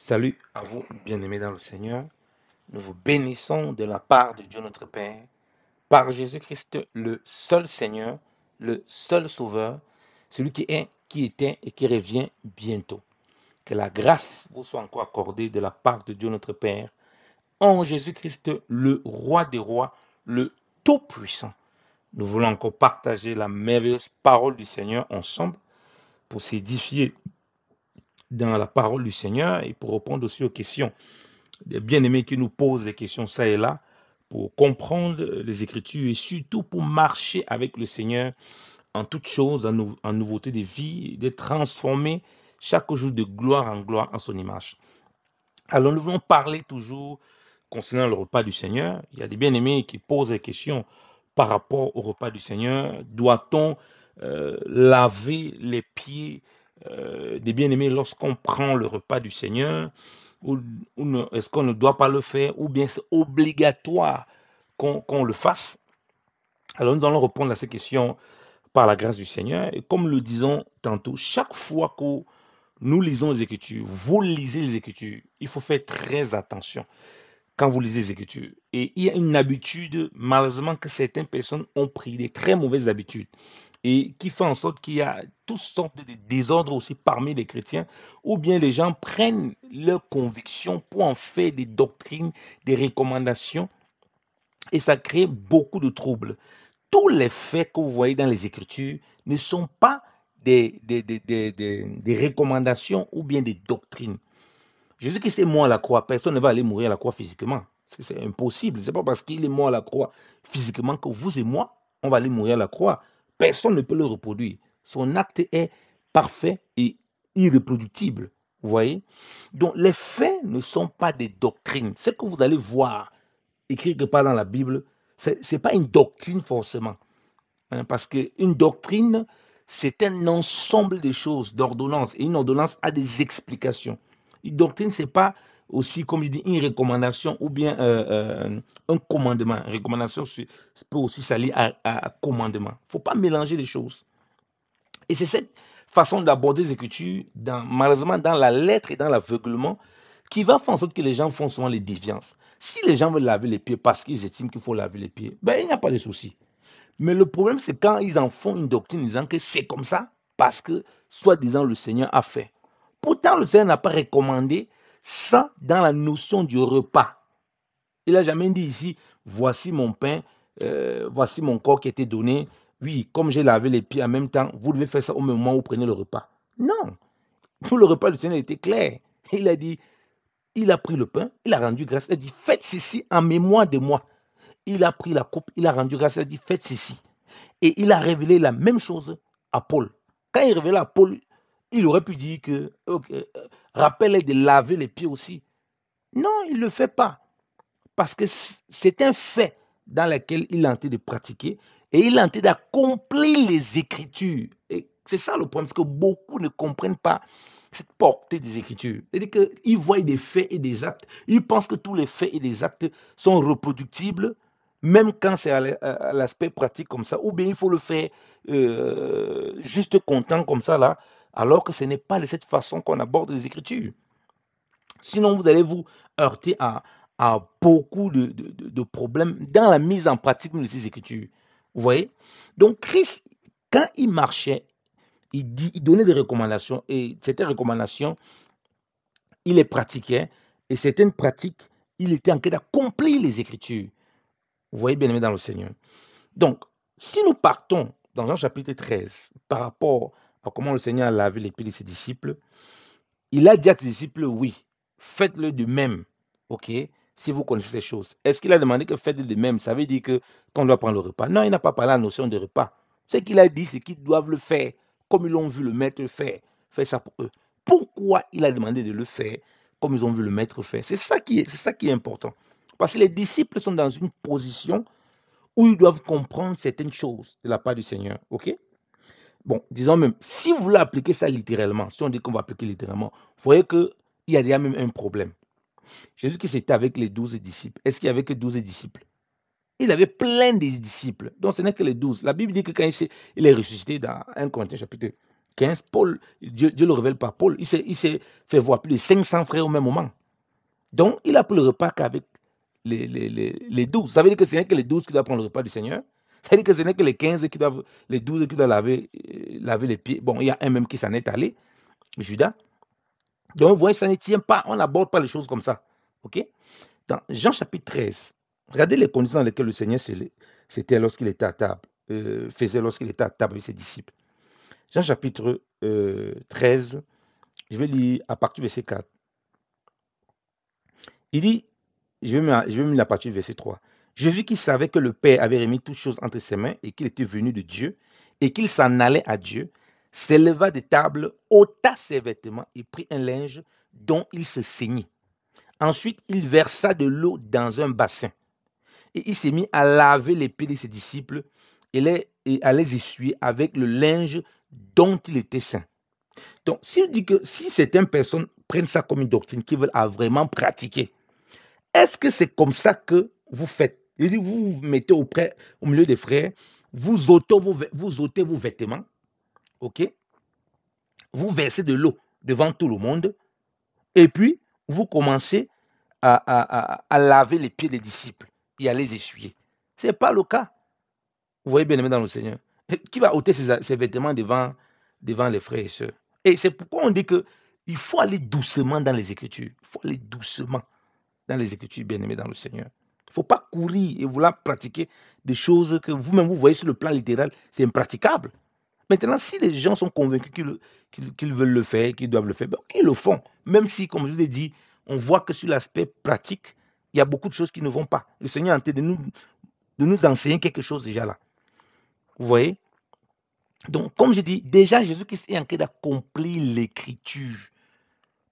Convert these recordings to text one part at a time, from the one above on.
Salut à vous, bien-aimés dans le Seigneur. Nous vous bénissons de la part de Dieu notre Père, par Jésus-Christ, le seul Seigneur, le seul Sauveur, celui qui est, qui était et qui revient bientôt. Que la grâce vous soit encore accordée de la part de Dieu notre Père, en Jésus-Christ, le roi des rois, le Tout-Puissant. Nous voulons encore partager la merveilleuse parole du Seigneur ensemble pour s'édifier dans la parole du Seigneur et pour répondre aussi aux questions des bien-aimés qui nous posent des questions ça et là, pour comprendre les Écritures et surtout pour marcher avec le Seigneur en toutes choses, en, nouveauté de vie, de transformer chaque jour de gloire en gloire en son image. Alors nous voulons parler toujours concernant le repas du Seigneur. Il y a des bien-aimés qui posent des questions par rapport au repas du Seigneur. Doit-on euh, laver les pieds euh, des bien-aimés, lorsqu'on prend le repas du Seigneur, ou, est-ce qu'on ne doit pas le faire, ou bien c'est obligatoire qu'on le fasse Alors nous allons répondre à ces questions par la grâce du Seigneur. Et comme le disons tantôt, chaque fois que nous lisons les Écritures, vous lisez les Écritures, il faut faire très attention quand vous lisez les Écritures. Et il y a une habitude, malheureusement, que certaines personnes ont pris, des très mauvaises habitudes et qui fait en sorte qu'il y a toutes sortes de désordres aussi parmi les chrétiens, ou bien les gens prennent leurs convictions pour en faire des doctrines, des recommandations, et ça crée beaucoup de troubles. Tous les faits que vous voyez dans les Écritures ne sont pas des, des, des, des recommandations ou bien des doctrines. Jésus qui est mort à la croix, personne ne va aller mourir à la croix physiquement. C'est impossible. Ce n'est pas parce qu'il est mort à la croix physiquement que vous et moi, on va aller mourir à la croix. Personne ne peut le reproduire. Son acte est parfait et irréproductible. Vous voyez Donc les faits ne sont pas des doctrines. Ce que vous allez voir écrit quelque part dans la Bible, ce n'est pas une doctrine forcément. Hein, parce parce qu'une doctrine, c'est un ensemble de choses, d'ordonnances. Et une ordonnance a des explications. Une doctrine, ce n'est pas aussi, comme je dis, une recommandation ou bien euh, euh, un commandement. Recommandation peut aussi s'allier à, à, commandement. Il ne faut pas mélanger les choses. Et c'est cette façon d'aborder les Écritures, dans, malheureusement, dans la lettre et dans l'aveuglement, qui va faire en sorte que les gens font souvent les déviances. Si les gens veulent laver les pieds parce qu'ils estiment qu'il faut laver les pieds, ben, il n'y a pas de souci. Mais le problème, c'est quand ils en font une doctrine disant que c'est comme ça, parce que, soi-disant, le Seigneur a fait. Pourtant, le Seigneur n'a pas recommandé ça dans la notion du repas. Il n'a jamais dit ici, voici mon pain, euh, voici mon corps qui a été donné. Oui, comme j'ai lavé les pieds en même temps, vous devez faire ça au moment où vous prenez le repas. Non. Pour le repas, du Seigneur était clair. Il a dit, il a pris le pain, il a rendu grâce. Il a dit, faites ceci en mémoire de moi. Il a pris la coupe, il a rendu grâce. Il a dit, faites ceci. Et il a révélé la même chose à Paul. Quand il révélé à Paul il aurait pu dire que okay, euh, de laver les pieds aussi. Non, il ne le fait pas. Parce que c'est un fait dans lequel il a de pratiquer et il a tenté d'accomplir les Écritures. Et c'est ça le problème, parce que beaucoup ne comprennent pas cette portée des Écritures. C'est-à-dire qu'ils voient des faits et des actes. Ils pensent que tous les faits et les actes sont reproductibles, même quand c'est à l'aspect pratique comme ça. Ou bien il faut le faire euh, juste content comme ça, là alors que ce n'est pas de cette façon qu'on aborde les Écritures. Sinon, vous allez vous heurter à, beaucoup de, problèmes dans la mise en pratique de ces Écritures. Vous voyez Donc, Christ, quand il marchait, il, donnait des recommandations et ces recommandations, il les pratiquait et certaines pratiques, il était en train d'accomplir les Écritures. Vous voyez, bien aimé dans le Seigneur. Donc, si nous partons dans Jean chapitre 13 par rapport comment le Seigneur a lavé les pieds de ses disciples. Il a dit à ses disciples, oui, faites-le de même. OK Si vous connaissez ces choses. Est-ce qu'il a demandé que faites-le de même Ça veut dire que qu'on doit prendre le repas. Non, il n'a pas parlé la notion de repas. Ce qu'il a dit, c'est qu'ils doivent le faire comme ils l'ont vu le maître faire. Faire ça pour eux. Pourquoi il a demandé de le faire comme ils ont vu le maître faire C'est ça qui est, c'est ça qui est important. Parce que les disciples sont dans une position où ils doivent comprendre certaines choses de la part du Seigneur. OK Bon, disons même, si vous voulez appliquer ça littéralement, si on dit qu'on va appliquer littéralement, vous voyez qu'il y a déjà même un problème. Jésus qui s'était avec les douze disciples, est-ce qu'il n'y avait que douze disciples Il avait plein de disciples, donc ce n'est que les douze. La Bible dit que quand il, est ressuscité dans 1 Corinthiens chapitre 15, Paul, Dieu, le révèle pas, Paul, il s'est fait voir plus de 500 frères au même moment. Donc, il a pris le repas qu'avec les, les, douze. Ça veut dire que ce n'est que les douze qui doivent prendre le repas du Seigneur. C'est-à-dire que ce n'est que les 15 qui doivent, les 12 qui doivent euh, laver, les pieds. Bon, il y a un même qui s'en est allé, Judas. Donc, vous voyez, ça ne tient pas. On n'aborde pas les choses comme ça. OK Dans Jean chapitre 13, regardez les conditions dans lesquelles le Seigneur c'était lorsqu'il était à table, euh, faisait lorsqu'il était à table avec ses disciples. Jean chapitre 13, euh, je vais lire à partir du verset 4. Il dit, je vais, me, je vais partir du verset 3. Jésus qui savait que le Père avait remis toutes choses entre ses mains et qu'il était venu de Dieu et qu'il s'en allait à Dieu, s'éleva de table, ôta ses vêtements et prit un linge dont il se saignit. Ensuite, il versa de l'eau dans un bassin et il s'est mis à laver les pieds de ses disciples et, à les essuyer avec le linge dont il était saint. Donc, si on dit que si certaines personnes prennent ça comme une doctrine qu'ils veulent vraiment pratiquer, est-ce que c'est comme ça que vous faites il dit, vous vous mettez au, au milieu des frères, vous ôtez vos, vous vos vêtements, ok Vous versez de l'eau devant tout le monde, et puis vous commencez à, laver les pieds des disciples et à les essuyer. Ce n'est pas le cas. Vous voyez bien, aimé dans le Seigneur. Qui va ôter ses, vêtements devant, devant les frères et sœurs Et c'est pourquoi on dit que il faut aller doucement dans les Écritures. Il faut aller doucement dans les Écritures, bien aimé dans le Seigneur. Il ne faut pas courir et vouloir pratiquer des choses que vous-même vous voyez sur le plan littéral, c'est impraticable. Maintenant, si les gens sont convaincus qu'ils veulent le faire, qu'ils doivent le faire, ben, ils le font. Même si, comme je vous ai dit, on voit que sur l'aspect pratique, il y a beaucoup de choses qui ne vont pas. Le Seigneur est en de nous, de nous enseigner quelque chose déjà là. Vous voyez Donc, comme je dis, déjà Jésus-Christ est en train d'accomplir l'écriture.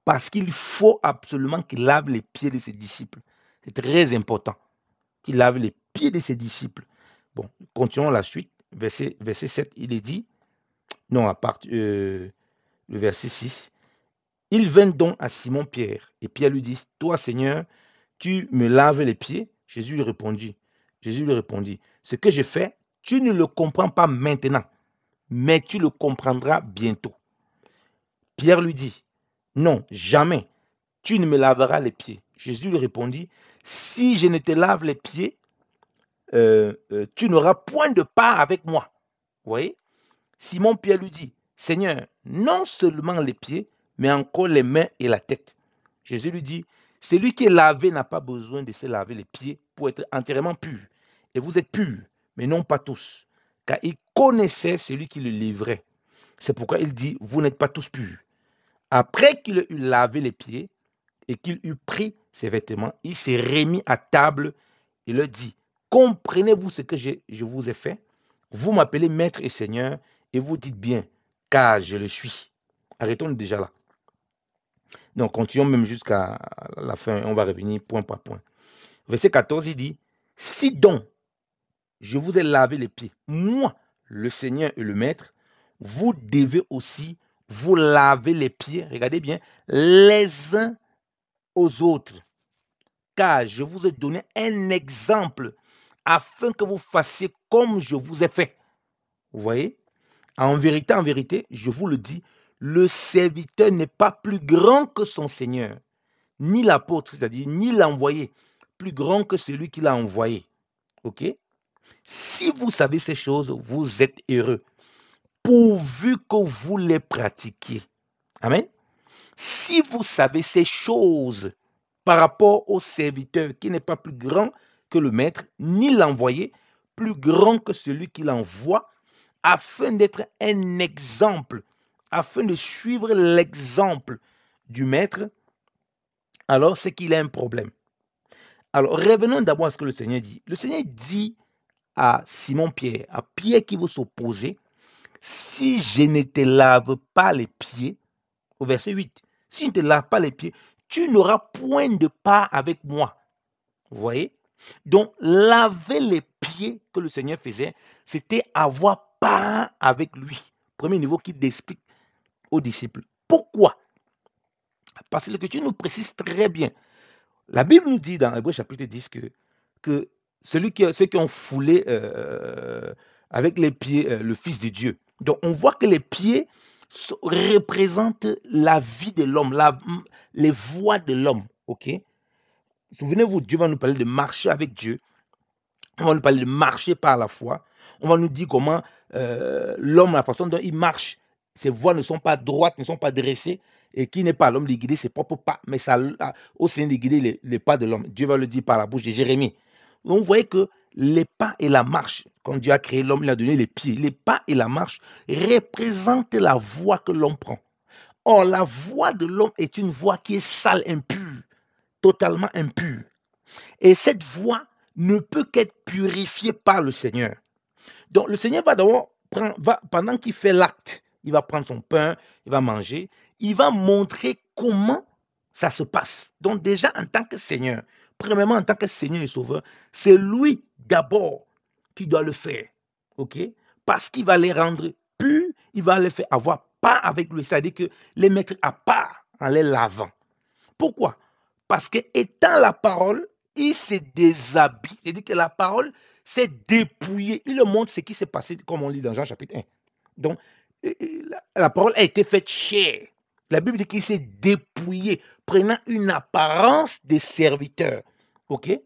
Parce qu'il faut absolument qu'il lave les pieds de ses disciples. C'est très important. Il lave les pieds de ses disciples. Bon, continuons la suite. Verset, verset 7, il est dit, non, à part euh, le verset 6, Il vint donc à Simon-Pierre, et Pierre lui dit, toi Seigneur, tu me laves les pieds Jésus lui répondit, Jésus lui répondit, ce que je fais, tu ne le comprends pas maintenant, mais tu le comprendras bientôt. Pierre lui dit, non, jamais, tu ne me laveras les pieds. Jésus lui répondit, si je ne te lave les pieds, euh, euh, tu n'auras point de part avec moi. Vous voyez Simon Pierre lui dit, Seigneur, non seulement les pieds, mais encore les mains et la tête. Jésus lui dit, celui qui est lavé n'a pas besoin de se laver les pieds pour être entièrement pur. Et vous êtes purs, mais non pas tous, car il connaissait celui qui le livrait. C'est pourquoi il dit, vous n'êtes pas tous purs. Après qu'il eut lavé les pieds et qu'il eut pris ses vêtements, il s'est remis à table et leur dit, comprenez-vous ce que je, je vous ai fait Vous m'appelez maître et seigneur et vous dites bien, car je le suis. Arrêtons déjà là. Donc continuons même jusqu'à la fin, on va revenir point par point. Verset 14, il dit, si donc je vous ai lavé les pieds, moi, le Seigneur et le Maître, vous devez aussi vous laver les pieds, regardez bien, les uns aux autres. Car je vous ai donné un exemple afin que vous fassiez comme je vous ai fait. Vous voyez En vérité, en vérité, je vous le dis, le serviteur n'est pas plus grand que son Seigneur, ni l'apôtre, c'est-à-dire ni l'envoyé, plus grand que celui qui l'a envoyé. OK Si vous savez ces choses, vous êtes heureux, pourvu que vous les pratiquiez. Amen. Si vous savez ces choses par rapport au serviteur qui n'est pas plus grand que le maître, ni l'envoyé, plus grand que celui qui l'envoie, afin d'être un exemple, afin de suivre l'exemple du maître, alors c'est qu'il a un problème. Alors revenons d'abord à ce que le Seigneur dit. Le Seigneur dit à Simon-Pierre, à Pierre qui vous s'opposait, si je ne te lave pas les pieds, au verset 8, si je ne te lave pas les pieds, tu n'auras point de part avec moi. Vous voyez Donc, laver les pieds que le Seigneur faisait, c'était avoir part avec lui. Premier niveau qu'il explique aux disciples. Pourquoi Parce que tu nous précises très bien. La Bible nous dit dans Hébreu chapitre 10 que, que celui qui, ceux qui ont foulé euh, avec les pieds euh, le Fils de Dieu. Donc, on voit que les pieds représente la vie de l'homme, les voies de l'homme. Ok Souvenez-vous, Dieu va nous parler de marcher avec Dieu. On va nous parler de marcher par la foi. On va nous dire comment euh, l'homme, la façon dont il marche, ses voies ne sont pas droites, ne sont pas dressées, et qui n'est pas l'homme de guider ses propres pas, mais ça, au sein de guider les, pas de l'homme. Dieu va le dire par la bouche de Jérémie. Donc vous voyez que les pas et la marche, quand Dieu a créé l'homme, il a donné les pieds. Les pas et la marche représentent la voie que l'homme prend. Or, la voie de l'homme est une voie qui est sale, impure, totalement impure. Et cette voie ne peut qu'être purifiée par le Seigneur. Donc, le Seigneur va d'abord, pendant qu'il fait l'acte, il va prendre son pain, il va manger, il va montrer comment ça se passe. Donc déjà, en tant que Seigneur, premièrement en tant que Seigneur et Sauveur, c'est lui d'abord qui doit le faire. OK Parce qu'il va les rendre purs, il va les faire avoir part avec lui, c'est-à-dire que les mettre à part en les lavant. Pourquoi Parce que étant la parole, il se déshabille. cest dit que la parole s'est dépouillée. Il le montre ce qui s'est passé, comme on lit dans Jean chapitre 1. Donc, la parole a été faite chère. La Bible dit qu'il s'est dépouillé, prenant une apparence de serviteur. OK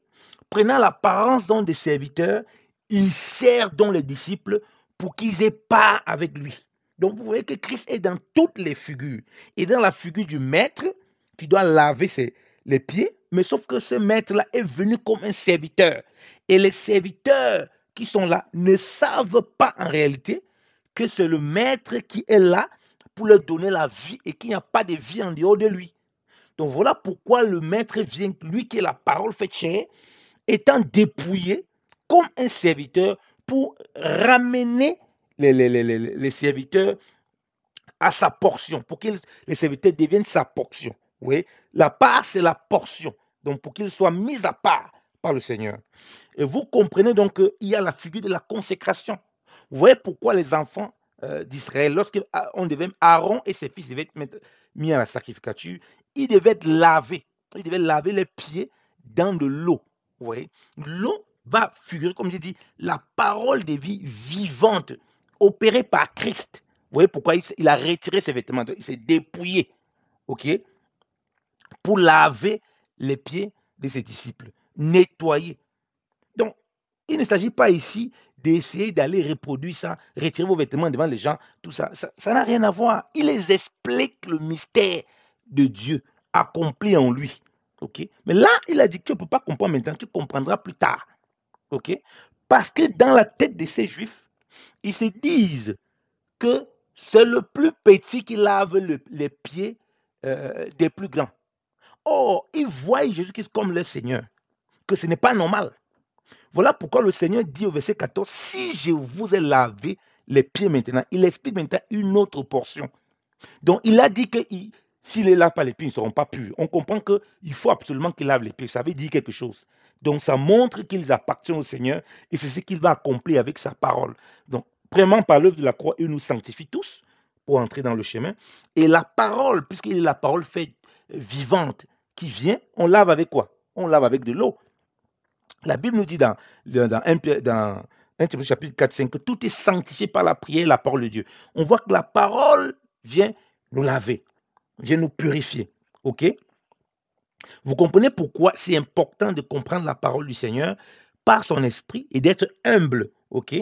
Prenant l'apparence donc des serviteurs, il sert donc les disciples pour qu'ils aient part avec lui. Donc vous voyez que Christ est dans toutes les figures. Et dans la figure du maître qui doit laver ses, les pieds, mais sauf que ce maître-là est venu comme un serviteur. Et les serviteurs qui sont là ne savent pas en réalité que c'est le maître qui est là pour leur donner la vie et qu'il n'y a pas de vie en dehors de lui. Donc voilà pourquoi le maître vient, lui qui est la parole fait chair, étant dépouillé comme un serviteur pour ramener les, les, les serviteurs à sa portion, pour que les serviteurs deviennent sa portion. Oui, la part, c'est la portion. Donc pour qu'ils soient mis à part par le Seigneur. Et vous comprenez donc qu'il y a la figure de la consécration. Vous voyez pourquoi les enfants euh, d'Israël d'Israël, ah, on devait, Aaron et ses fils devaient être mis à la sacrificature, ils devaient être lavés. Ils devaient laver les pieds dans de l'eau. Vous voyez L'eau va figurer, comme j'ai dit, la parole des vies vivantes, opérée par Christ. Vous voyez pourquoi il, a retiré ses vêtements, il s'est dépouillé, ok, pour laver les pieds de ses disciples, nettoyer. Donc, il ne s'agit pas ici d'essayer d'aller reproduire ça, retirer vos vêtements devant les gens, tout ça, ça n'a rien à voir. Il les explique le mystère de Dieu accompli en lui. ok Mais là, il a dit que tu ne peux pas comprendre maintenant, tu comprendras plus tard. ok Parce que dans la tête de ces juifs, ils se disent que c'est le plus petit qui lave les pieds euh, des plus grands. Or, ils voient Jésus-Christ comme le Seigneur, que ce n'est pas normal. Voilà pourquoi le Seigneur dit au verset 14, si je vous ai lavé les pieds maintenant, il explique maintenant une autre portion. Donc il a dit que s'il ne lave pas les pieds, ils ne seront pas purs. On comprend qu'il faut absolument qu'il lave les pieds. Ça veut dire quelque chose. Donc ça montre qu'ils appartiennent au Seigneur et c'est ce qu'il va accomplir avec sa parole. Donc vraiment par l'œuvre de la croix, il nous sanctifie tous pour entrer dans le chemin. Et la parole, puisqu'il est la parole faite euh, vivante qui vient, on lave avec quoi On lave avec de l'eau. La Bible nous dit dans, 1 chapitre 4, 5 que tout est sanctifié par la prière et la parole de Dieu. On voit que la parole vient nous laver, vient nous purifier. OK Vous comprenez pourquoi c'est important de comprendre la parole du Seigneur par son esprit et d'être humble. OK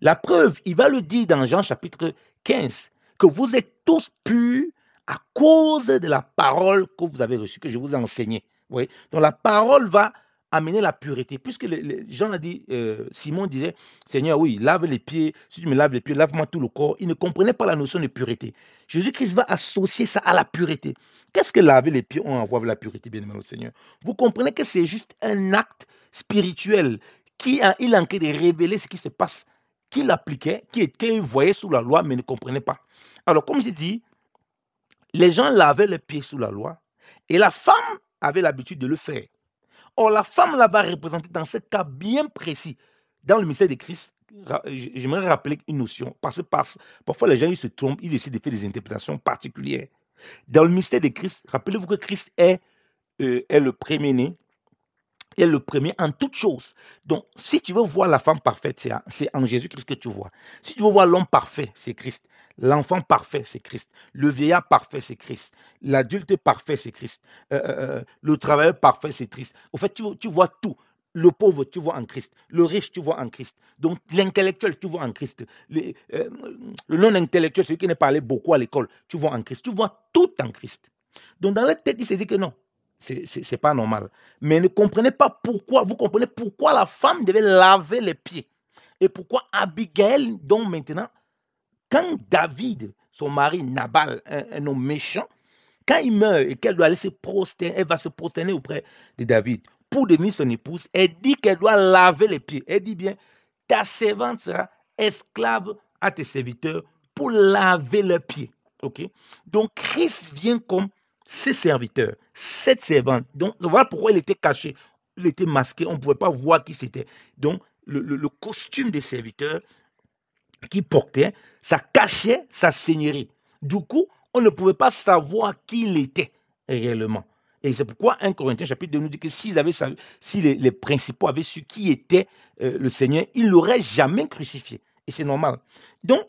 La preuve, il va le dire dans Jean chapitre 15, que vous êtes tous purs à cause de la parole que vous avez reçue, que je vous ai enseignée. Donc la parole va amener la pureté. Puisque les, Jean a dit, euh, Simon disait, Seigneur, oui, lave les pieds, si tu me laves les pieds, lave-moi tout le corps. Il ne comprenait pas la notion de pureté. Jésus-Christ va associer ça à la pureté. Qu'est-ce que laver les pieds On envoie avec la pureté, bien aimé au Seigneur. Vous comprenez que c'est juste un acte spirituel qui a, il a de révéler ce qui se passe, qu'il appliquait, qui était voyait sous la loi, mais ne comprenait pas. Alors, comme j'ai dit les gens lavaient les pieds sous la loi, et la femme avait l'habitude de le faire. Or, la femme là-bas représentée dans ce cas bien précis, dans le mystère de Christ, j'aimerais rappeler une notion, parce que parfois les gens ils se trompent, ils essaient de faire des interprétations particulières. Dans le mystère de Christ, rappelez-vous que Christ est, euh, est le premier-né, est le premier en toutes choses. Donc, si tu veux voir la femme parfaite, c'est en Jésus-Christ que tu vois. Si tu veux voir l'homme parfait, c'est Christ. L'enfant parfait, c'est Christ. Le vieillard parfait, c'est Christ. L'adulte parfait, c'est Christ. Euh, euh, euh, le travailleur parfait, c'est Christ. Au fait, tu, vois tout. Le pauvre, tu vois en Christ. Le riche, tu vois en Christ. Donc, l'intellectuel, tu vois en Christ. Le, non-intellectuel, celui qui n'est pas allé beaucoup à l'école, tu vois en Christ. Tu vois tout en Christ. Donc, dans la tête, il s'est dit que non, ce n'est pas normal. Mais ne comprenez pas pourquoi, vous comprenez pourquoi la femme devait laver les pieds. Et pourquoi Abigail, donc maintenant, quand David, son mari Nabal, un, homme méchant, quand il meurt et qu'elle doit aller se prosterner, elle va se prosterner auprès de David pour devenir son épouse, elle dit qu'elle doit laver les pieds. Elle dit bien, ta servante sera esclave à tes serviteurs pour laver leurs pieds. ok Donc Christ vient comme ses serviteurs, cette servante. Donc voilà pourquoi il était caché, il était masqué, on ne pouvait pas voir qui c'était. Donc le costume des serviteurs, qui portait, ça cachait sa seigneurie. Du coup, on ne pouvait pas savoir qui il était réellement. Et c'est pourquoi 1 Corinthiens chapitre 2 nous dit que si les, principaux avaient su qui était euh, le Seigneur, ils ne l'auraient jamais crucifié. Et c'est normal. Donc,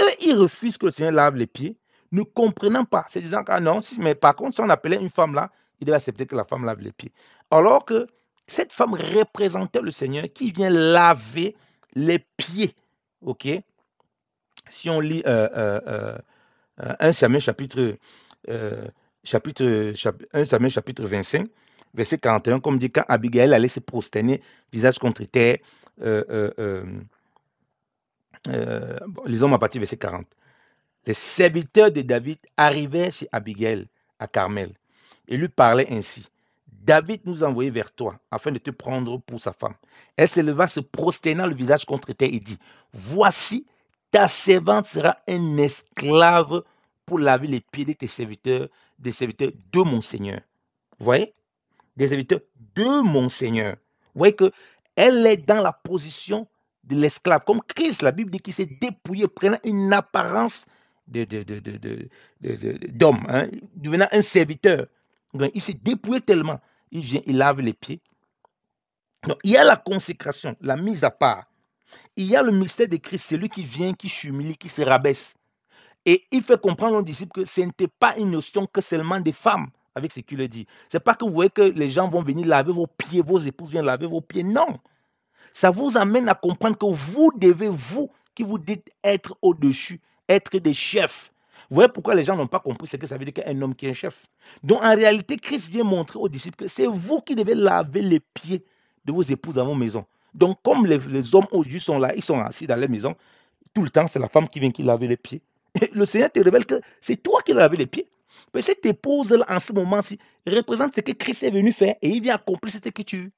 eux, ils refusent que le Seigneur lave les pieds, ne comprenant pas, se disant ah non, mais par contre, si on appelait une femme là, il devait accepter que la femme lave les pieds. Alors que cette femme représentait le Seigneur qui vient laver les pieds, ok, si on lit 1 euh, euh, euh, Samuel chapitre, chapitre, chapitre 25, verset 41, comme dit quand Abigail allait se prosterner, visage contre terre, les hommes à partir verset 40. Les serviteurs de David arrivaient chez Abigail à Carmel et lui parlaient ainsi. David nous a envoyé vers toi afin de te prendre pour sa femme. Elle s'éleva, se prosternant le visage contre terre et dit Voici, ta servante sera un esclave pour laver les pieds de tes serviteurs, des serviteurs de mon Seigneur. Vous voyez Des serviteurs de mon Seigneur. Vous voyez que elle est dans la position de l'esclave. Comme Christ, la Bible dit qu'il s'est dépouillé, prenant une apparence d'homme, de, hein, devenant un serviteur. il s'est dépouillé tellement. Il, il lave les pieds. Donc, il y a la consécration, la mise à part. Il y a le mystère de Christ, celui qui vient, qui s'humilie, qui se rabaisse. Et il fait comprendre aux disciples que ce n'était pas une notion que seulement des femmes, avec ce qu'il le dit. Ce n'est pas que vous voyez que les gens vont venir laver vos pieds, vos épouses viennent laver vos pieds. Non. Ça vous amène à comprendre que vous devez, vous, qui vous dites être au-dessus, être des chefs. Vous voyez pourquoi les gens n'ont pas compris ce que ça veut dire qu'un homme qui est un chef. Donc en réalité, Christ vient montrer aux disciples que c'est vous qui devez laver les pieds de vos épouses à vos maisons. Donc, comme les, hommes hommes aujourd'hui sont là, ils sont assis dans les maisons, tout le temps, c'est la femme qui vient qui lave les pieds. Et le Seigneur te révèle que c'est toi qui laves les pieds. Mais cette épouse-là, en ce moment-ci, représente ce que Christ est venu faire et il vient accomplir cette écriture.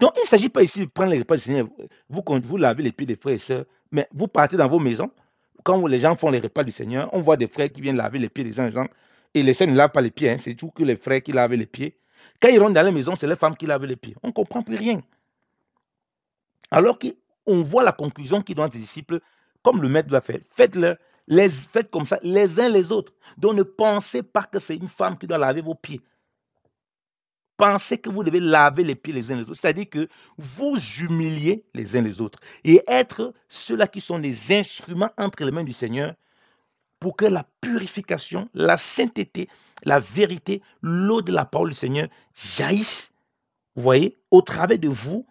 Donc, il ne s'agit pas ici de prendre les repas du Seigneur. Vous, vous lavez les pieds des frères et sœurs, mais vous partez dans vos maisons. Quand les gens font les repas du Seigneur, on voit des frères qui viennent laver les pieds des gens. gens et les sœurs ne lavent pas les pieds. Hein. C'est toujours que les frères qui lavent les pieds. Quand ils rentrent dans la maison, c'est les femmes qui lavent les pieds. On ne comprend plus rien. Alors qu'on voit la conclusion qu'il doit à ses disciples, comme le maître doit faire. Faites-le, faites comme ça, les uns les autres. Donc ne pensez pas que c'est une femme qui doit laver vos pieds. Pensez que vous devez laver les pieds les uns les autres. C'est-à-dire que vous humiliez les uns les autres et être ceux-là qui sont des instruments entre les mains du Seigneur pour que la purification, la sainteté, la vérité, l'eau de la parole du Seigneur jaillisse, vous voyez, au travers de vous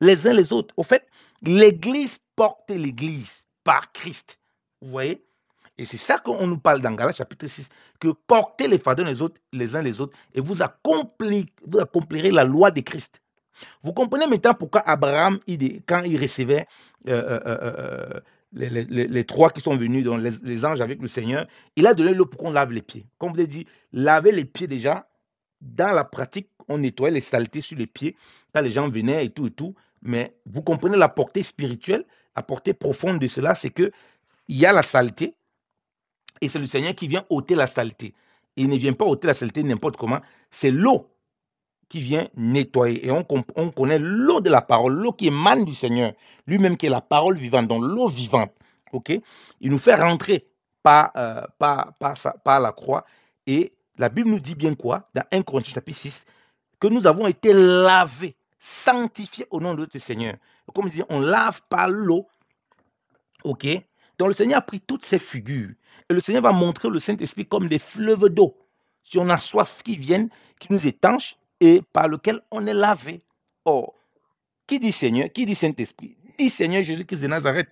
les uns les autres. Au fait, l'Église porte l'Église par Christ. Vous voyez Et c'est ça qu'on nous parle dans Galates chapitre 6, que portez les fardeaux les, autres, les uns les autres et vous, accomplirez la loi de Christ. Vous comprenez maintenant pourquoi Abraham, quand il recevait euh, euh, euh, les, trois qui sont venus, les, anges avec le Seigneur, il a donné l'eau pour qu'on lave les pieds. Comme vous l'avez dit, laver les pieds déjà, dans la pratique, on nettoyait les saletés sur les pieds quand les gens venaient et tout et tout. Mais vous comprenez la portée spirituelle, la portée profonde de cela, c'est qu'il y a la saleté et c'est le Seigneur qui vient ôter la saleté. Il ne vient pas ôter la saleté n'importe comment, c'est l'eau qui vient nettoyer. Et on, connaît l'eau de la parole, l'eau qui émane du Seigneur, lui-même qui est la parole vivante, donc l'eau vivante. ok Il nous fait rentrer par, euh, par la croix. Et la Bible nous dit bien quoi Dans 1 Corinthiens chapitre 6, que nous avons été lavés sanctifié au nom de notre Seigneur. Comme je dit, on lave par l'eau. OK Donc le Seigneur a pris toutes ces figures. Et le Seigneur va montrer le Saint-Esprit comme des fleuves d'eau. Si on a soif qui viennent, qui nous étanche et par lequel on est lavé. Or, qui dit Seigneur Qui dit Saint-Esprit Dit Seigneur Jésus-Christ de Nazareth.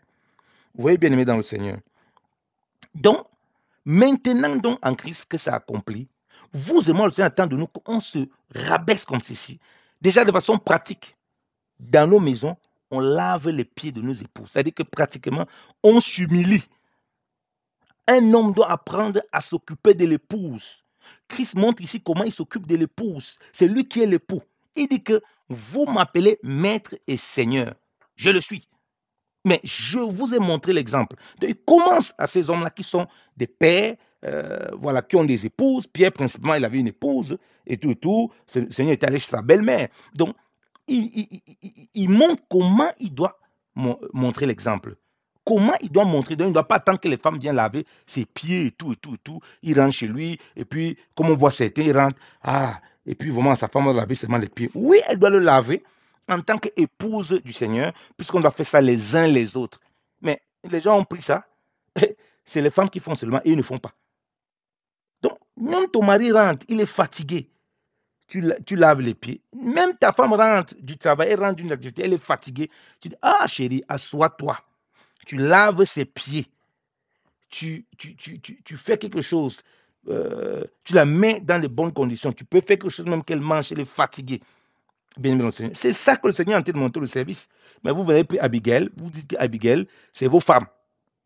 Vous voyez bien aimé dans le Seigneur. Donc, maintenant donc en Christ que ça accomplit, vous et moi, le Seigneur attend de nous qu'on se rabaisse comme ceci. Déjà, de façon pratique, dans nos maisons, on lave les pieds de nos épouses. C'est-à-dire que pratiquement, on s'humilie. Un homme doit apprendre à s'occuper de l'épouse. Christ montre ici comment il s'occupe de l'épouse. C'est lui qui est l'époux. Il dit que vous m'appelez maître et seigneur. Je le suis. Mais je vous ai montré l'exemple. Il commence à ces hommes-là qui sont des pères, euh, voilà, qui ont des épouses. Pierre, principalement, il avait une épouse, et tout, et tout. Le Seigneur est allé chez sa belle-mère. Donc, il, montre comment il doit montrer l'exemple. Comment il doit montrer. Donc, il ne doit pas attendre que les femmes viennent laver ses pieds, et tout, et tout, et tout. Il rentre chez lui, et puis, comme on voit certains, il rentre. Ah, et puis vraiment, sa femme doit laver seulement les pieds. Oui, elle doit le laver en tant qu'épouse du Seigneur, puisqu'on doit faire ça les uns les autres. Mais les gens ont pris ça. C'est les femmes qui font seulement et ils ne font pas. Même ton mari rentre, il est fatigué. Tu, laves les pieds. Même ta femme rentre du travail, elle rentre d'une activité, elle est fatiguée. Tu dis, ah chérie, assois-toi. Tu laves ses pieds. Tu, tu, fais quelque chose. Euh, tu la mets dans les bonnes conditions. Tu peux faire quelque chose même qu'elle mange, elle est fatiguée. Bien, le Seigneur. c'est ça que le Seigneur a en de montrer le service. Mais vous verrez, plus Abigail, vous dites Abigail, c'est vos femmes.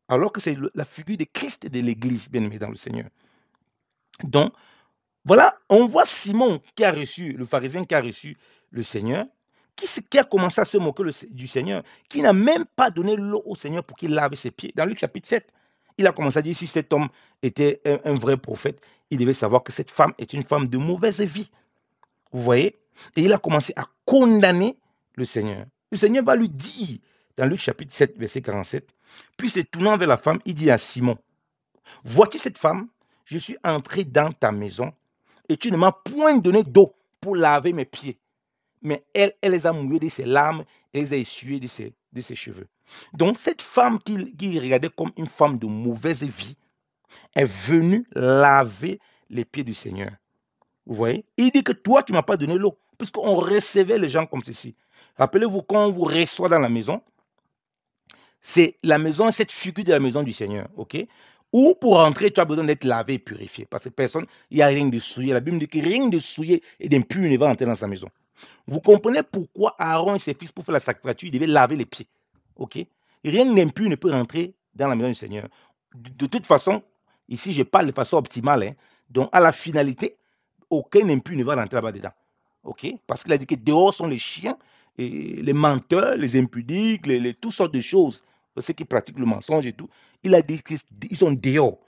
Alors que c'est la figure de Christ et de l'Église, bien aimé dans le Seigneur. Donc, voilà, on voit Simon qui a reçu, le pharisien qui a reçu le Seigneur, qui, qui a commencé à se moquer du Seigneur, qui n'a même pas donné l'eau au Seigneur pour qu'il lave ses pieds. Dans Luc chapitre 7, il a commencé à dire si cet homme était un, vrai prophète, il devait savoir que cette femme est une femme de mauvaise vie. Vous voyez Et il a commencé à condamner le Seigneur. Le Seigneur va lui dire, dans Luc chapitre 7, verset 47, puis se tournant vers la femme, il dit à Simon, vois-tu cette femme je suis entré dans ta maison et tu ne m'as point donné d'eau pour laver mes pieds. Mais elle, elle les a mouillés de ses larmes et les a essuyés de ses, cheveux. Donc cette femme qu'il qui regardait comme une femme de mauvaise vie est venue laver les pieds du Seigneur. Vous voyez Il dit que toi, tu ne m'as pas donné l'eau, puisqu'on recevait les gens comme ceci. Rappelez-vous, quand on vous reçoit dans la maison, c'est la maison, cette figure de la maison du Seigneur. ok ou pour entrer, tu as besoin d'être lavé et purifié. Parce que personne, il n'y a rien de souillé. La Bible dit que rien de souillé et d'impur ne va entrer dans sa maison. Vous comprenez pourquoi Aaron et ses fils, pour faire la sacrature, ils devaient laver les pieds. OK Rien d'impu ne peut rentrer dans la maison du Seigneur. De toute façon, ici, je parle de façon optimale. Hein. Donc, à la finalité, aucun impur ne va rentrer là-bas dedans. OK Parce qu'il a dit que dehors sont les chiens, et les menteurs, les impudiques, toutes sortes de choses ceux qui pratiquent le mensonge et tout, il a dit qu'ils sont dehors.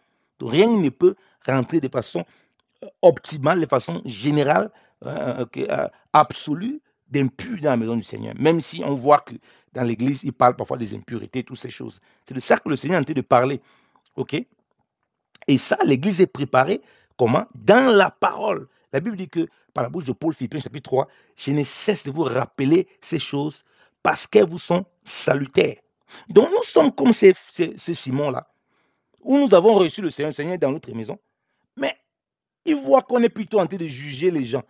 rien ne peut rentrer de façon euh, optimale, de façon générale, hein, hein, euh, absolue, d'impur dans la maison du Seigneur. Même si on voit que dans l'Église, il parle parfois des impurités, toutes ces choses. C'est de ça que le Seigneur est en train de parler. OK Et ça, l'Église est préparée, comment Dans la parole. La Bible dit que, par la bouche de Paul, Philippiens chapitre 3, je ne cesse de vous rappeler ces choses parce qu'elles vous sont salutaires. Donc nous sommes comme ce Simon-là, où nous avons reçu le Seigneur, Seigneur dans notre maison, mais il voit qu'on est plutôt en train de juger les gens,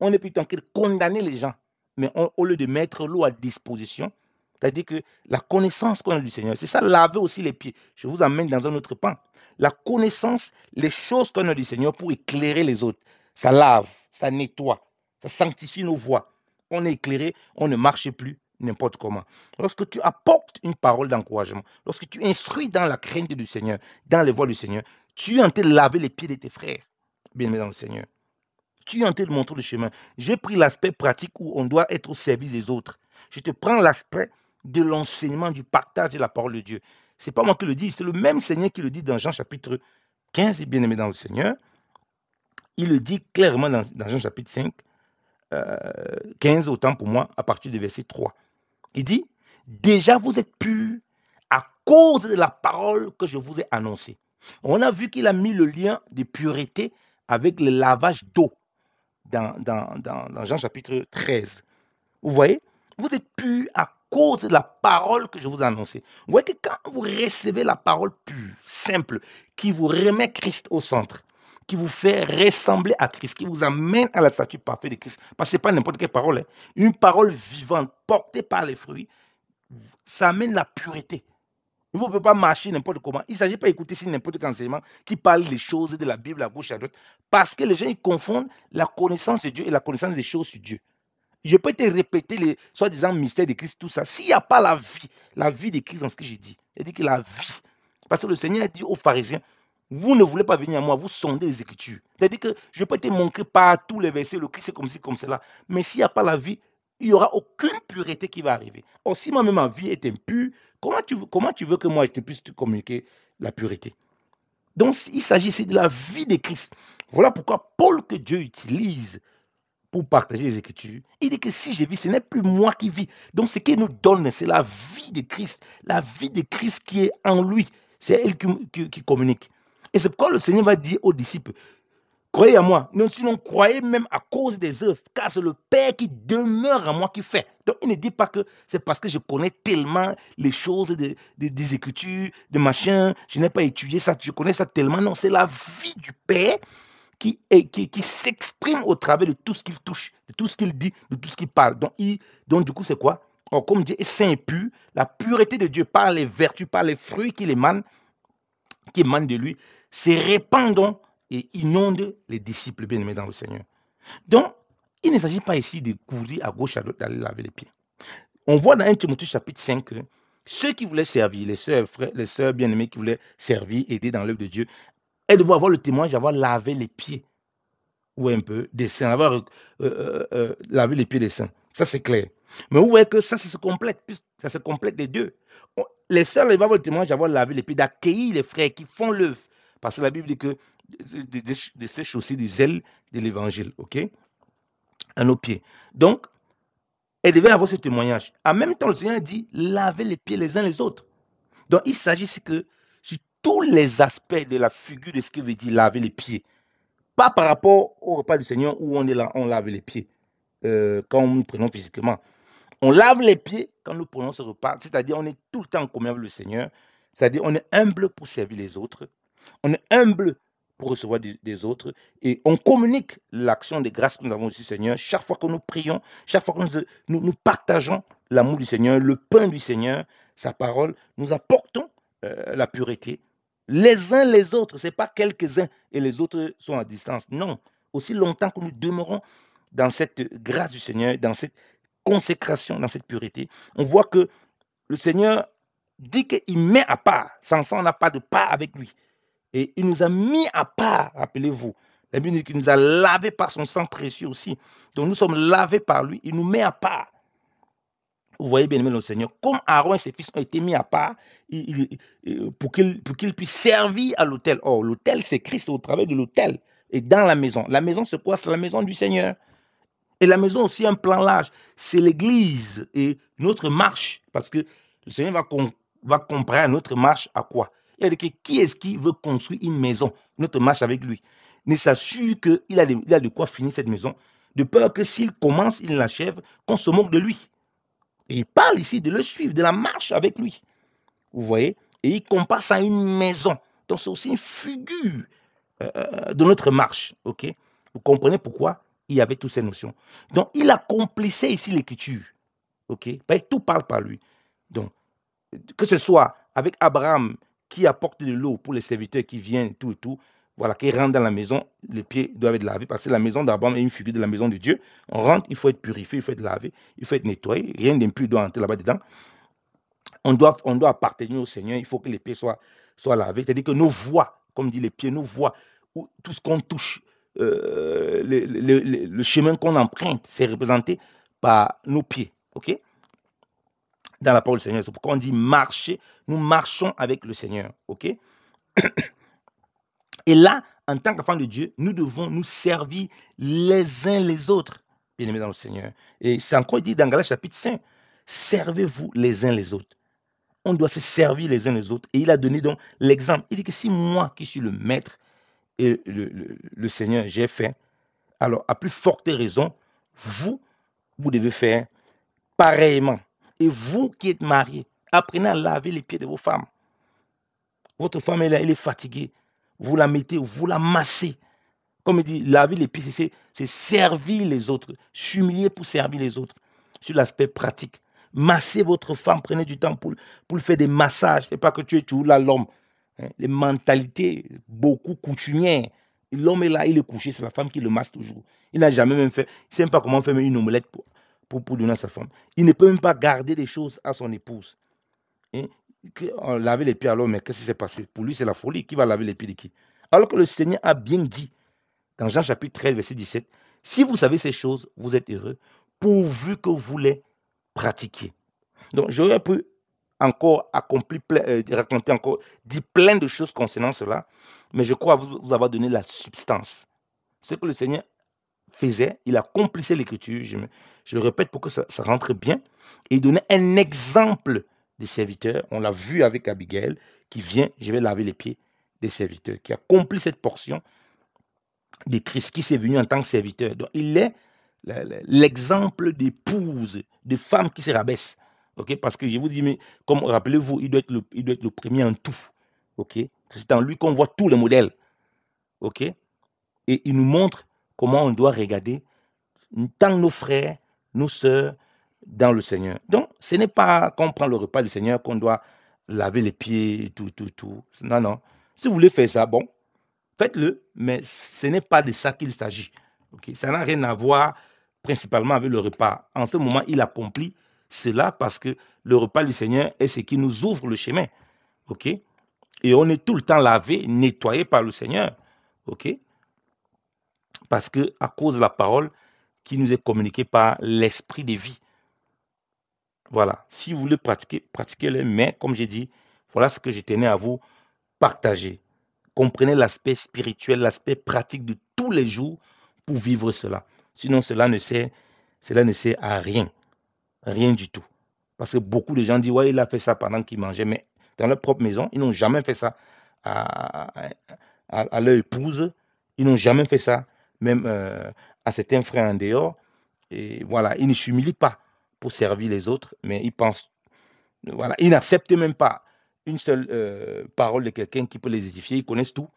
on est plutôt en train de condamner les gens, mais au lieu de mettre l'eau à disposition, c'est-à-dire que la connaissance qu'on a du Seigneur, c'est ça, laver aussi les pieds. Je vous emmène dans un autre pan. La connaissance, les choses qu'on a du Seigneur pour éclairer les autres, ça lave, ça nettoie, ça sanctifie nos voies. On est éclairé, on ne marche plus n'importe comment, lorsque tu apportes une parole d'encouragement, lorsque tu instruis dans la crainte du Seigneur, dans les voies du Seigneur, tu es en train de laver les pieds de tes frères, bien-aimés dans le Seigneur. Tu es en train de montrer le chemin. J'ai pris l'aspect pratique où on doit être au service des autres. Je te prends l'aspect de l'enseignement, du partage de la parole de Dieu. Ce n'est pas moi qui le dis, c'est le même Seigneur qui le dit dans Jean chapitre 15, bien-aimé dans le Seigneur. Il le dit clairement dans, Jean chapitre 5, 15 euh, autant pour moi, à partir du verset 3. Il dit, déjà vous êtes purs à cause de la parole que je vous ai annoncée. On a vu qu'il a mis le lien de pureté avec le lavage d'eau dans, Jean chapitre 13. Vous voyez Vous êtes purs à cause de la parole que je vous ai annoncée. Vous voyez que quand vous recevez la parole pure, simple, qui vous remet Christ au centre, qui vous fait ressembler à Christ, qui vous amène à la statue parfaite de Christ. Parce que ce n'est pas n'importe quelle parole. Hein. Une parole vivante, portée par les fruits, ça amène la pureté. Vous ne pouvez pas marcher n'importe comment. Il ne s'agit pas d'écouter n'importe quel enseignement qui parle des choses de la Bible à gauche et à droite. Parce que les gens ils confondent la connaissance de Dieu et la connaissance des choses sur Dieu. Je peux te répéter les soi-disant mystère de Christ, tout ça. S'il n'y a pas la vie, la vie de Christ dans ce que j'ai dit, il dit que la vie. Parce que le Seigneur a dit aux pharisiens, vous ne voulez pas venir à moi, vous sondez les Écritures. C'est-à-dire que je peux te manquer par tous les versets, le Christ est comme ci, comme cela. Mais s'il n'y a pas la vie, il n'y aura aucune pureté qui va arriver. Or, si moi-même ma vie est impure, comment tu, veux, que moi je te puisse communiquer la pureté Donc, il s'agissait de la vie de Christ. Voilà pourquoi Paul que Dieu utilise pour partager les Écritures, il dit que si je vis, ce n'est plus moi qui vis. Donc, ce qu'il nous donne, c'est la vie de Christ. La vie de Christ qui est en lui. C'est elle qui communique. Et c'est pourquoi le Seigneur va dire aux disciples, croyez à moi, non, sinon croyez même à cause des œuvres, car c'est le Père qui demeure en moi qui fait. Donc il ne dit pas que c'est parce que je connais tellement les choses des écritures, de machin, je n'ai pas étudié ça, je connais ça tellement. Non, c'est la vie du Père qui, qui, s'exprime au travers de tout ce qu'il touche, de tout ce qu'il dit, de tout ce qu'il parle. Donc, il, donc du coup, c'est quoi oh, Comme Dieu est saint et pur, la pureté de Dieu par les vertus, par les fruits qui émane, qui émanent de lui, se répandent et inondent les disciples bien-aimés dans le Seigneur. Donc, il ne s'agit pas ici de courir à gauche, à droite, d'aller laver les pieds. On voit dans 1 Timothée chapitre 5 que ceux qui voulaient servir, les sœurs, frères, les sœurs bien-aimées qui voulaient servir, aider dans l'œuvre de Dieu, elles devaient avoir le témoignage d'avoir lavé les pieds ou un peu des saints, avoir euh, euh, euh, lavé les pieds des saints. Ça, c'est clair. Mais vous voyez que ça, ça se complète, ça se complète des deux. les sœurs, elles avoir le témoignage d'avoir lavé les pieds, d'accueillir les frères qui font l'œuvre. Parce que la Bible dit que de, des se ailes de l'évangile, ok À nos pieds. Donc, elle devait avoir ce témoignage. En même temps, le Seigneur dit lavez les pieds les uns les autres. Donc, il s'agit que sur tous les aspects de la figure de ce que veut dire laver les pieds, pas par rapport au repas du Seigneur où on est là, on lave les pieds euh, quand nous prenons physiquement. On lave les pieds quand nous prenons ce repas, c'est-à-dire on est tout le temps commun avec le Seigneur, c'est-à-dire on est humble pour servir les autres, on est humble pour recevoir des, autres et on communique l'action des grâces que nous avons aussi, Seigneur. Chaque fois que nous prions, chaque fois que nous, nous, partageons l'amour du Seigneur, le pain du Seigneur, sa parole, nous apportons euh, la pureté. Les uns les autres, ce n'est pas quelques-uns et les autres sont à distance. Non, aussi longtemps que nous demeurons dans cette grâce du Seigneur, dans cette consécration, dans cette pureté, on voit que le Seigneur dit qu'il met à part. Sans ça, on n'a pas de part avec lui. Et il nous a mis à part, rappelez-vous. La Bible dit nous a lavé par son sang précieux aussi. Donc nous sommes lavés par lui. Il nous met à part. Vous voyez bien aimé le Seigneur, comme Aaron et ses fils ont été mis à part pour qu'ils puissent servir à l'autel. Or, l'autel, c'est Christ au travail de l'autel et dans la maison. La maison, c'est quoi C'est la maison du Seigneur. Et la maison aussi, un plan large, c'est l'Église et notre marche. Parce que le Seigneur va, comprendre va comprendre notre marche à quoi il qui est-ce qui veut construire une maison Notre marche avec lui. Mais s'assure qu'il a, il a de quoi finir cette maison, de peur que s'il commence, il l'achève, qu'on se moque de lui. Et il parle ici de le suivre, de la marche avec lui. Vous voyez Et il compare à une maison. Donc c'est aussi une figure euh, euh, de notre marche. ok Vous comprenez pourquoi il y avait toutes ces notions. Donc il accomplissait ici l'écriture. ok Tout parle par lui. Donc, que ce soit avec Abraham, qui apporte de l'eau pour les serviteurs qui viennent, tout et tout. Voilà, qui rentrent dans la maison, les pieds doivent être lavés, parce que la maison d'Abraham est une figure de la maison de Dieu. On rentre, il faut être purifié, il faut être lavé, il faut être nettoyé, rien d'impur doit entrer là-bas dedans. On doit, on doit appartenir au Seigneur, il faut que les pieds soient, soient lavés. C'est-à-dire que nos voix, comme dit les pieds, nos voies, tout ce qu'on touche, euh, le, le, chemin qu'on emprunte, c'est représenté par nos pieds. ok dans la parole du Seigneur. C'est pourquoi on dit marcher. Nous marchons avec le Seigneur. OK Et là, en tant qu'enfants de Dieu, nous devons nous servir les uns les autres, bien-aimés dans le Seigneur. Et c'est encore dit dans Galates chapitre 5, servez-vous les uns les autres. On doit se servir les uns les autres. Et il a donné donc l'exemple. Il dit que si moi qui suis le maître et le Seigneur, j'ai fait, alors à plus forte raison, vous, vous devez faire pareillement. Et vous qui êtes mariés, apprenez à laver les pieds de vos femmes. Votre femme, là, elle est fatiguée. Vous la mettez, vous la massez. Comme il dit, laver les pieds, c'est servir les autres, s'humilier pour servir les autres, sur l'aspect pratique. Massez votre femme, prenez du temps pour, pour faire des massages. n'est pas que tu es toujours là l'homme. Hein, les mentalités, beaucoup coutumières. L'homme est là, il est couché, c'est la femme qui le masse toujours. Il n'a jamais même fait, il ne sait même pas comment faire une omelette pour, pour, pour donner à sa femme. Il ne peut même pas garder des choses à son épouse. Hein? On les pieds alors, mais qu'est-ce qui s'est passé Pour lui, c'est la folie. Qui va laver les pieds de qui Alors que le Seigneur a bien dit, dans Jean chapitre 13, verset 17, si vous savez ces choses, vous êtes heureux, pourvu que vous les pratiquiez. Donc, j'aurais pu encore accomplir, euh, raconter encore, dire plein de choses concernant cela, mais je crois vous, avoir donné la substance. Ce que le Seigneur faisait, il accomplissait l'écriture je le répète pour que ça, rentre bien, et il donnait un exemple des serviteurs. On l'a vu avec Abigail qui vient, je vais laver les pieds des serviteurs, qui accomplit cette portion de Christ qui s'est venu en tant que serviteur. Donc, il est l'exemple d'épouse, de femme qui se rabaisse. ok Parce que je vous dis, mais comme rappelez-vous, il, doit être le, premier en tout. ok C'est en lui qu'on voit tous les modèles. ok Et il nous montre comment on doit regarder tant nos frères nous sommes dans le Seigneur. Donc, ce n'est pas qu'on prend le repas du Seigneur qu'on doit laver les pieds, tout, tout, tout. Non, non. Si vous voulez faire ça, bon, faites-le, mais ce n'est pas de ça qu'il s'agit. Ça n'a rien à voir principalement avec le repas. En ce moment, il accomplit cela parce que le repas du Seigneur est ce qui nous ouvre le chemin. OK Et on est tout le temps lavé, nettoyé par le Seigneur. OK Parce que à cause de la parole, qui nous est communiqué par l'esprit des vies. Voilà. Si vous voulez pratiquer, pratiquez-les. Mais comme j'ai dit, voilà ce que je tenais à vous partager. Comprenez l'aspect spirituel, l'aspect pratique de tous les jours pour vivre cela. Sinon, cela ne sert, cela ne sert à rien. Rien du tout. Parce que beaucoup de gens disent, ouais, il a fait ça pendant qu'il mangeait, mais dans leur propre maison, ils n'ont jamais fait ça à, leur épouse, ils n'ont jamais fait ça même euh, à certains frères en dehors. Et voilà, ils ne s'humilient pas pour servir les autres, mais ils pense voilà, il n'acceptent même pas une seule euh, parole de quelqu'un qui peut les édifier. Ils connaissent tout.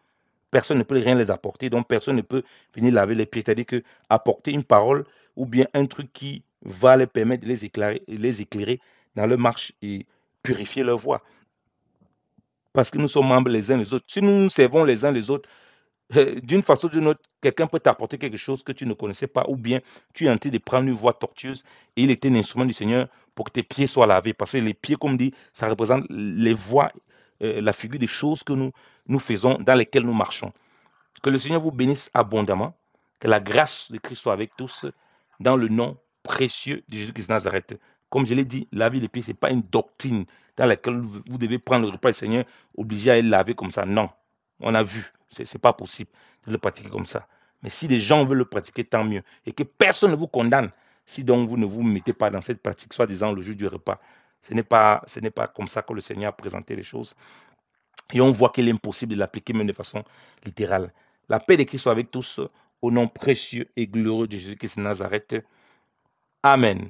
Personne ne peut rien les apporter, donc personne ne peut venir laver les pieds. C'est-à-dire que apporter une parole ou bien un truc qui va les permettre de les éclairer, les éclairer dans leur marche et purifier leur voix. Parce que nous sommes membres les uns les autres. Si nous servons les uns les autres, euh, d'une façon ou d'une autre, quelqu'un peut t'apporter quelque chose que tu ne connaissais pas, ou bien tu es en train de prendre une voie tortueuse et il était l'instrument du Seigneur pour que tes pieds soient lavés. Parce que les pieds, comme dit, ça représente les voies, euh, la figure des choses que nous, nous faisons, dans lesquelles nous marchons. Que le Seigneur vous bénisse abondamment, que la grâce de Christ soit avec tous, dans le nom précieux de Jésus-Christ Nazareth. Comme je l'ai dit, la vie des pieds, ce n'est pas une doctrine dans laquelle vous devez prendre le repas du Seigneur, obligé à être laver comme ça. Non, on a vu. Ce n'est pas possible de le pratiquer comme ça. Mais si les gens veulent le pratiquer, tant mieux. Et que personne ne vous condamne si donc vous ne vous mettez pas dans cette pratique, soi-disant le jour du repas. Ce n'est pas, ce n'est pas comme ça que le Seigneur a présenté les choses. Et on voit qu'il est impossible de l'appliquer même de façon littérale. La paix de Christ soit avec tous, au nom précieux et glorieux de Jésus-Christ Nazareth. Amen.